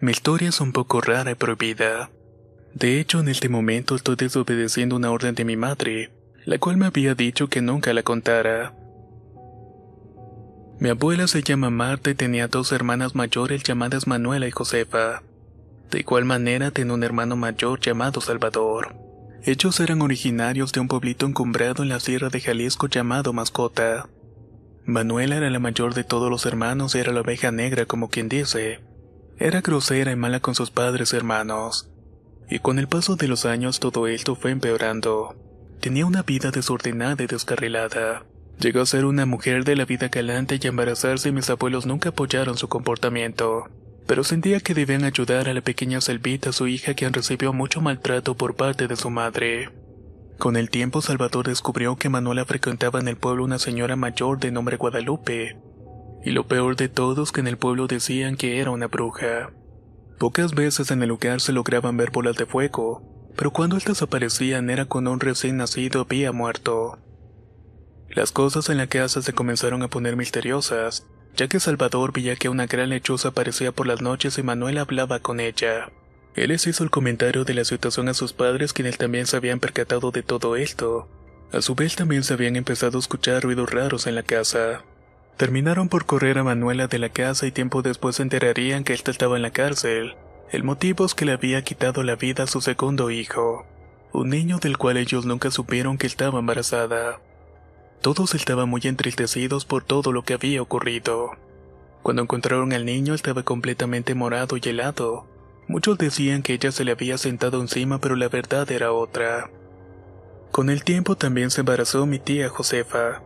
Mi historia es un poco rara y prohibida. De hecho, en este momento estoy desobedeciendo una orden de mi madre, la cual me había dicho que nunca la contara. Mi abuela se llama Marta y tenía dos hermanas mayores llamadas Manuela y Josefa. De igual manera tenía un hermano mayor llamado Salvador. Ellos eran originarios de un pueblito encumbrado en la sierra de Jalisco llamado Mascota. Manuela era la mayor de todos los hermanos y era la oveja negra como quien dice. Era grosera y mala con sus padres y hermanos. Y con el paso de los años todo esto fue empeorando. Tenía una vida desordenada y descarrilada. Llegó a ser una mujer de la vida galante y embarazarse y mis abuelos nunca apoyaron su comportamiento. Pero sentía que debían ayudar a la pequeña Selvita, su hija, quien recibió mucho maltrato por parte de su madre. Con el tiempo Salvador descubrió que Manuela frecuentaba en el pueblo una señora mayor de nombre Guadalupe, y lo peor de todo es que en el pueblo decían que era una bruja. Pocas veces en el lugar se lograban ver bolas de fuego, pero cuando estas aparecían era con un recién nacido había muerto. Las cosas en la casa se comenzaron a poner misteriosas, ya que Salvador veía que una gran lechuza aparecía por las noches y Manuel hablaba con ella. Él les hizo el comentario de la situación a sus padres quienes también se habían percatado de todo esto. A su vez también se habían empezado a escuchar ruidos raros en la casa. Terminaron por correr a Manuela de la casa y tiempo después se enterarían que ésta estaba en la cárcel. El motivo es que le había quitado la vida a su segundo hijo, un niño del cual ellos nunca supieron que estaba embarazada. Todos estaban muy entristecidos por todo lo que había ocurrido. Cuando encontraron al niño estaba completamente morado y helado. Muchos decían que ella se le había sentado encima, pero la verdad era otra. Con el tiempo también se embarazó mi tía Josefa.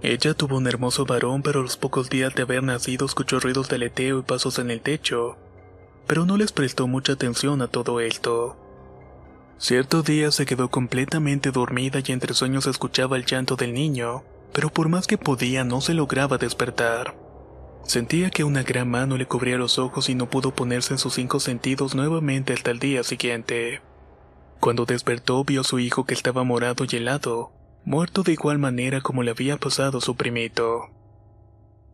Ella tuvo un hermoso varón, pero los pocos días de haber nacido escuchó ruidos de aleteo y pasos en el techo, pero no les prestó mucha atención a todo esto. Cierto día se quedó completamente dormida y entre sueños escuchaba el llanto del niño, pero por más que podía no se lograba despertar. Sentía que una gran mano le cubría los ojos y no pudo ponerse en sus cinco sentidos nuevamente hasta el día siguiente. Cuando despertó vio a su hijo que estaba morado y helado, muerto de igual manera como le había pasado su primito.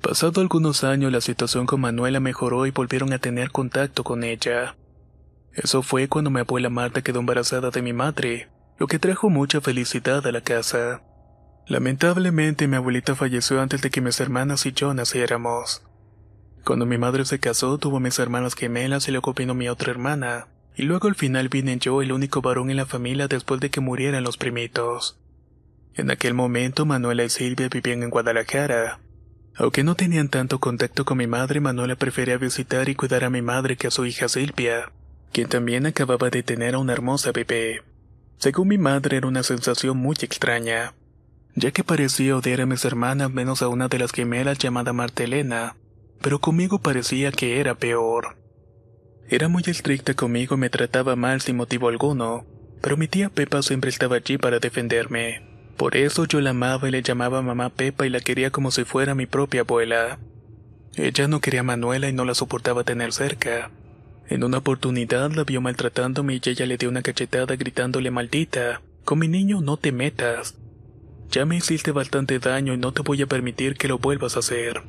Pasado algunos años la situación con Manuela mejoró y volvieron a tener contacto con ella. Eso fue cuando mi abuela Marta quedó embarazada de mi madre, lo que trajo mucha felicidad a la casa. Lamentablemente mi abuelita falleció antes de que mis hermanas y yo naciéramos. Cuando mi madre se casó tuvo mis hermanas gemelas y luego vino mi otra hermana, y luego al final vine yo el único varón en la familia después de que murieran los primitos. En aquel momento Manuela y Silvia vivían en Guadalajara. Aunque no tenían tanto contacto con mi madre, Manuela prefería visitar y cuidar a mi madre que a su hija Silvia, quien también acababa de tener a una hermosa bebé. Según mi madre era una sensación muy extraña, ya que parecía odiar a mis hermanas menos a una de las gemelas llamada Martelena, pero conmigo parecía que era peor. Era muy estricta conmigo y me trataba mal sin motivo alguno, pero mi tía Pepa siempre estaba allí para defenderme. Por eso yo la amaba y le llamaba mamá Pepa y la quería como si fuera mi propia abuela. Ella no quería a Manuela y no la soportaba tener cerca. En una oportunidad la vio maltratándome y ella le dio una cachetada gritándole maldita, con mi niño no te metas. Ya me hiciste bastante daño y no te voy a permitir que lo vuelvas a hacer.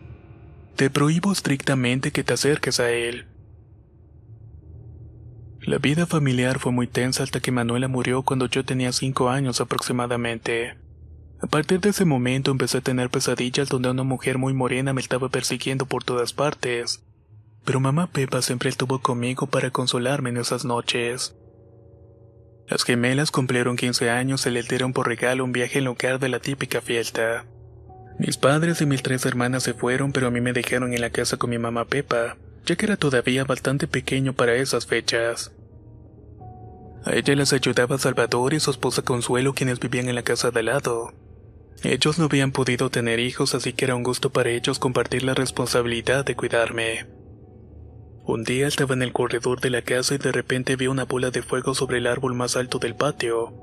Te prohíbo estrictamente que te acerques a él. La vida familiar fue muy tensa hasta que Manuela murió cuando yo tenía 5 años aproximadamente. A partir de ese momento empecé a tener pesadillas donde una mujer muy morena me estaba persiguiendo por todas partes. Pero mamá Pepa siempre estuvo conmigo para consolarme en esas noches. Las gemelas cumplieron 15 años y les dieron por regalo un viaje en lugar de la típica fiesta. Mis padres y mis tres hermanas se fueron, pero a mí me dejaron en la casa con mi mamá Pepa, ya que era todavía bastante pequeño para esas fechas. A ella les ayudaba Salvador y su esposa Consuelo quienes vivían en la casa de al lado. Ellos no habían podido tener hijos, así que era un gusto para ellos compartir la responsabilidad de cuidarme. Un día estaba en el corredor de la casa y de repente vi una bola de fuego sobre el árbol más alto del patio.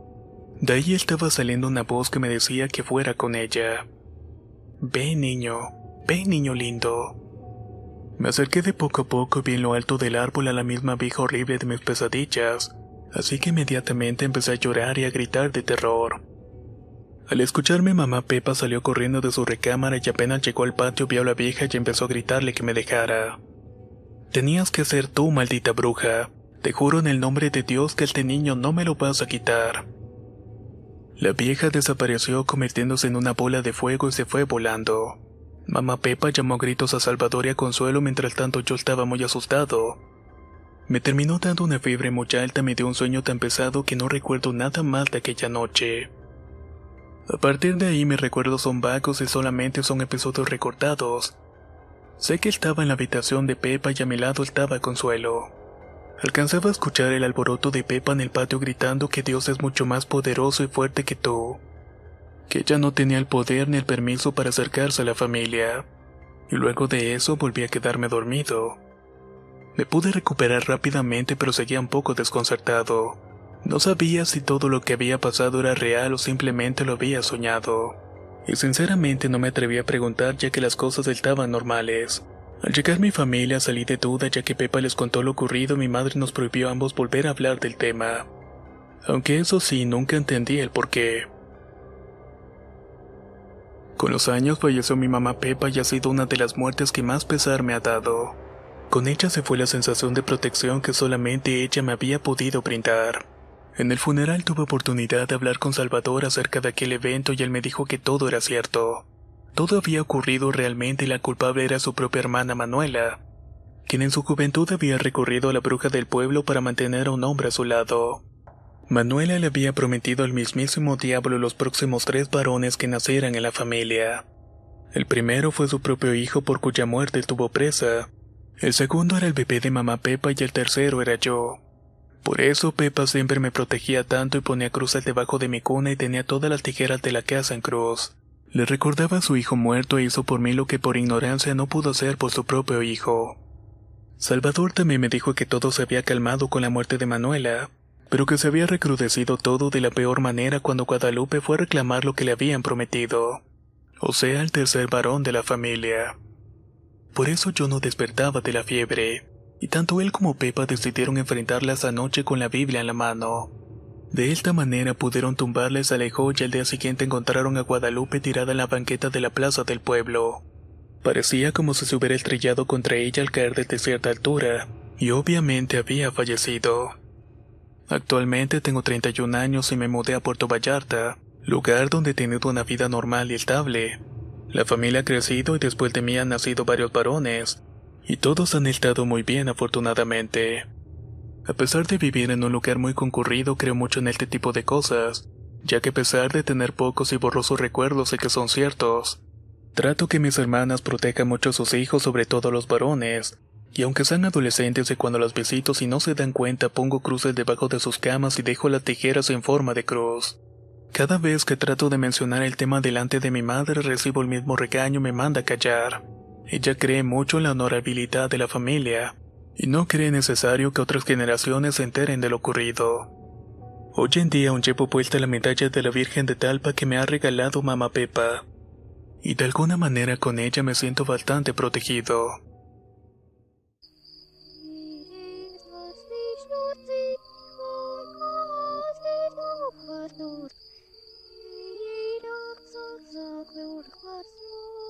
De ahí estaba saliendo una voz que me decía que fuera con ella. Ve niño, ve niño lindo. Me acerqué de poco a poco y vi en lo alto del árbol a la misma vieja horrible de mis pesadillas, así que inmediatamente empecé a llorar y a gritar de terror. Al escucharme, mamá Pepa salió corriendo de su recámara y apenas llegó al patio vio a la vieja y empezó a gritarle que me dejara. Tenías que ser tú, maldita bruja. Te juro en el nombre de Dios que este niño no me lo vas a quitar. La vieja desapareció convirtiéndose en una bola de fuego y se fue volando. Mamá Pepa llamó gritos a Salvador y a Consuelo mientras tanto yo estaba muy asustado me terminó dando una fiebre muy alta, me dio un sueño tan pesado que no recuerdo nada más de aquella noche. A partir de ahí mis recuerdos son vagos y solamente son episodios recortados. Sé que estaba en la habitación de Pepa y a mi lado estaba Consuelo. Alcanzaba a escuchar el alboroto de Pepa en el patio gritando que Dios es mucho más poderoso y fuerte que tú. Que ella no tenía el poder ni el permiso para acercarse a la familia. Y luego de eso volví a quedarme dormido. Me pude recuperar rápidamente pero seguía un poco desconcertado. No sabía si todo lo que había pasado era real o simplemente lo había soñado. Y sinceramente no me atreví a preguntar ya que las cosas estaban normales. Al llegar mi familia salí de duda ya que Pepa les contó lo ocurrido mi madre nos prohibió a ambos volver a hablar del tema. Aunque eso sí, nunca entendí el porqué. Con los años falleció mi mamá Pepa y ha sido una de las muertes que más pesar me ha dado. Con ella se fue la sensación de protección que solamente ella me había podido brindar. En el funeral tuve oportunidad de hablar con Salvador acerca de aquel evento y él me dijo que todo era cierto. Todo había ocurrido realmente y la culpable era su propia hermana Manuela, quien en su juventud había recurrido a la bruja del pueblo para mantener a un hombre a su lado. Manuela le había prometido al mismísimo diablo los próximos tres varones que nacieran en la familia. El primero fue su propio hijo por cuya muerte estuvo presa, el segundo era el bebé de mamá Pepa y el tercero era yo. Por eso Pepa siempre me protegía tanto y ponía cruces debajo de mi cuna y tenía todas las tijeras de la casa en cruz. Le recordaba a su hijo muerto e hizo por mí lo que por ignorancia no pudo hacer por su propio hijo. Salvador también me dijo que todo se había calmado con la muerte de Manuela, pero que se había recrudecido todo de la peor manera cuando Guadalupe fue a reclamar lo que le habían prometido, o sea, el tercer varón de la familia. Por eso yo no despertaba de la fiebre, y tanto él como Pepa decidieron enfrentarlas anoche noche con la Biblia en la mano. De esta manera pudieron tumbarles a Alejo y al día siguiente encontraron a Guadalupe tirada en la banqueta de la plaza del pueblo. Parecía como si se hubiera estrellado contra ella al caer desde cierta altura, y obviamente había fallecido. Actualmente tengo 31 años y me mudé a Puerto Vallarta, lugar donde he tenido una vida normal y estable, la familia ha crecido y después de mí han nacido varios varones, y todos han estado muy bien afortunadamente. A pesar de vivir en un lugar muy concurrido, creo mucho en este tipo de cosas, ya que a pesar de tener pocos y borrosos recuerdos sé que son ciertos, trato que mis hermanas protejan mucho a sus hijos, sobre todo a los varones, y aunque sean adolescentes y cuando las visito si no se dan cuenta pongo cruces debajo de sus camas y dejo las tijeras en forma de cruz. Cada vez que trato de mencionar el tema delante de mi madre recibo el mismo regaño y me manda a callar. Ella cree mucho en la honorabilidad de la familia, y no cree necesario que otras generaciones se enteren de lo ocurrido. Hoy en día un llevo puesta la medalla de la Virgen de Talpa que me ha regalado mamá Pepa, y de alguna manera con ella me siento bastante protegido. Lord was more.